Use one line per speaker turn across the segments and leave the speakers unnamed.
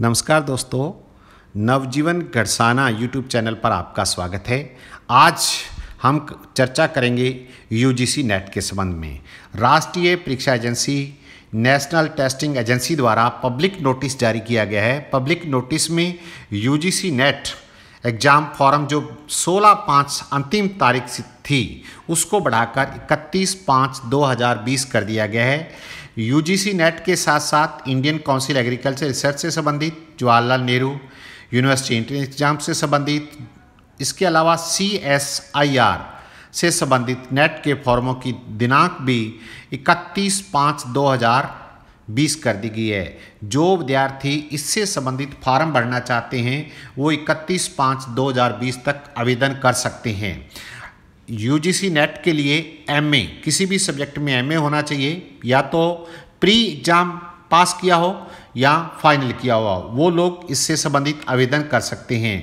नमस्कार दोस्तों नवजीवन गढ़साना YouTube channel पर आपका स्वागत है आज हम चर्चा करेंगे यूजीसी नेट के संबंध में राष्ट्रीय परीक्षा एजेंसी नेशनल टेस्टिंग एजेंसी द्वारा पब्लिक नोटिस जारी किया गया है पब्लिक नोटिस में यूजीसी नेट एग्ज़ाम फॉर्म जो 16 पाँच अंतिम तारीख थी उसको बढ़ाकर 31 पाँच 2020 कर दिया गया है यूजीसी नेट के साथ साथ इंडियन काउंसिल एग्रीकल्चर रिसर्च से संबंधित Jawaharlal Nehru University entrance exam से संबंधित इसके अलावा सी एस आई आर से संबंधित नेट के फॉर्मों की दिनांक भी 31 पाँच 2020 कर दी गई है जो विद्यार्थी इससे संबंधित फार्म भरना चाहते हैं वो 31 पाँच 2020 तक आवेदन कर सकते हैं यू नेट के लिए एम किसी भी सब्जेक्ट में एम होना चाहिए या तो प्री एग्जाम पास किया हो या फाइनल किया हुआ हो वो लोग इससे संबंधित आवेदन कर सकते हैं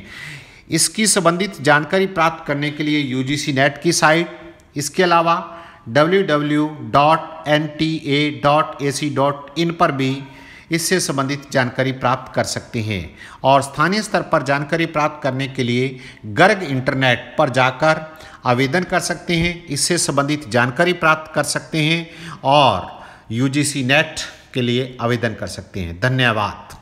इसकी संबंधित जानकारी प्राप्त करने के लिए यू नेट की साइट इसके अलावा इन पर भी इससे संबंधित जानकारी प्राप्त कर सकते हैं और स्थानीय स्तर पर जानकारी प्राप्त करने के लिए गर्ग इंटरनेट पर जाकर आवेदन कर सकते हैं इससे संबंधित जानकारी प्राप्त कर सकते हैं और यू नेट के लिए आवेदन कर सकते हैं धन्यवाद